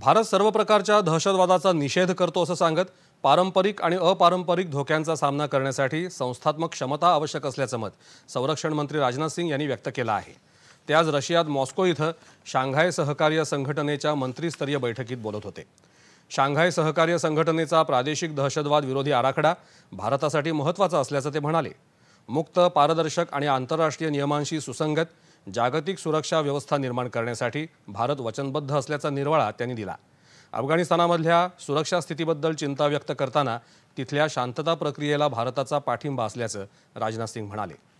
भारत सर्व प्रकारच्या दहशतवादाचा निषेध करतो असं सांगत पारंपरिक आणि अपारंपरिक धोक्यांचा सामना करण्यासाठी संस्थात्मक क्षमता आवश्यक असल्याचं मत संरक्षण मंत्री राजनाथ सिंग यांनी व्यक्त केलं आहे ते आज रशियात मॉस्को इथं शांघाय सहकार्य संघटनेच्या मंत्रीस्तरीय बैठकीत बोलत होते शांघाय सहकार्य संघटनेचा प्रादेशिक दहशतवाद विरोधी आराखडा भारतासाठी महत्त्वाचा असल्याचं ते म्हणाले मुक्त पारदर्शक आणि आंतरराष्ट्रीय नियमांशी सुसंगत जागतिक सुरक्षा व्यवस्था निर्माण करण्यासाठी भारत वचनबद्ध असल्याचा निर्वाळा त्यांनी दिला अफगाणिस्तानामधल्या सुरक्षा स्थितीबद्दल चिंता व्यक्त करताना तिथल्या शांतता प्रक्रियेला भारताचा पाठिंबा असल्याचं राजनाथ सिंग म्हणाले